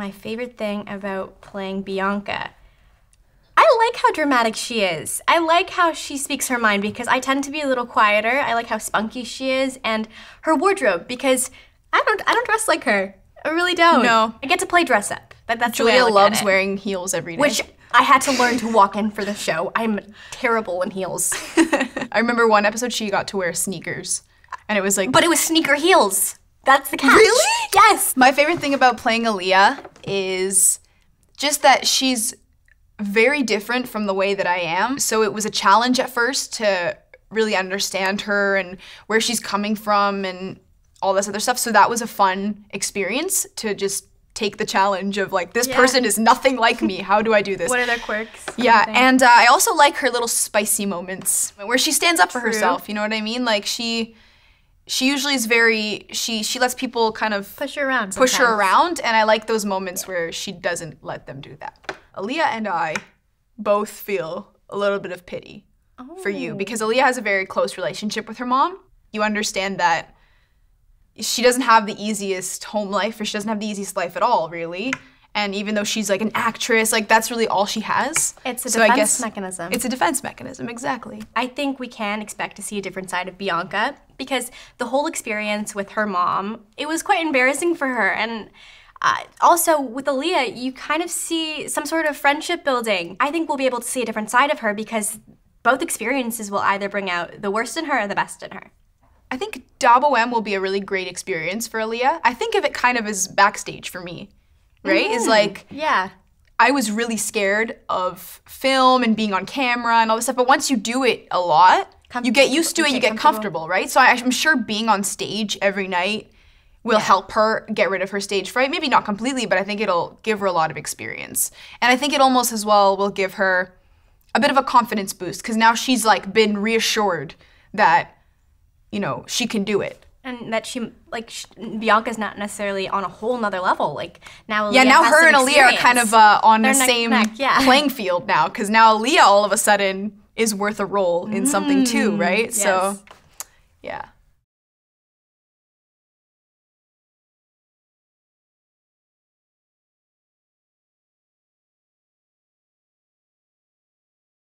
my favorite thing about playing Bianca. I like how dramatic she is. I like how she speaks her mind because I tend to be a little quieter. I like how spunky she is and her wardrobe because I don't I don't dress like her. I really don't. No. I get to play dress up. But that's Julia loves wearing heels every day. Which I had to learn to walk in for the show. I'm terrible in heels. I remember one episode she got to wear sneakers. And it was like But it was sneaker heels. That's the catch. Really? Yes. My favorite thing about playing Aaliyah is just that she's very different from the way that I am. So it was a challenge at first to really understand her and where she's coming from and all this other stuff. So that was a fun experience to just take the challenge of like this yeah. person is nothing like me how do i do this what are their quirks yeah and uh, i also like her little spicy moments where she stands up True. for herself you know what i mean like she she usually is very she she lets people kind of push her around push sometimes. her around and i like those moments where she doesn't let them do that Aaliyah and i both feel a little bit of pity oh. for you oh. because Aaliyah has a very close relationship with her mom you understand that she doesn't have the easiest home life or she doesn't have the easiest life at all really and even though she's like an actress, like that's really all she has. It's a so defense I guess mechanism. It's a defense mechanism, exactly. I think we can expect to see a different side of Bianca because the whole experience with her mom, it was quite embarrassing for her. And uh, also with Aaliyah, you kind of see some sort of friendship building. I think we'll be able to see a different side of her because both experiences will either bring out the worst in her or the best in her. I think Dabo M will be a really great experience for Aaliyah. I think of it kind of as backstage for me right? Mm -hmm. Is like, yeah. I was really scared of film and being on camera and all this stuff, but once you do it a lot, you get used to it, you get comfortable, right? So I, am sure being on stage every night will yeah. help her get rid of her stage fright. Maybe not completely, but I think it'll give her a lot of experience. And I think it almost as well will give her a bit of a confidence boost because now she's like been reassured that, you know, she can do it and that she like she, Bianca's not necessarily on a whole nother level. Like now, Aaliyah yeah, now her and Aaliyah are kind of uh, on They're the neck, same neck, yeah. playing field now because now Aaliyah all of a sudden is worth a role in mm. something too, mm, right? Yes. So, yeah.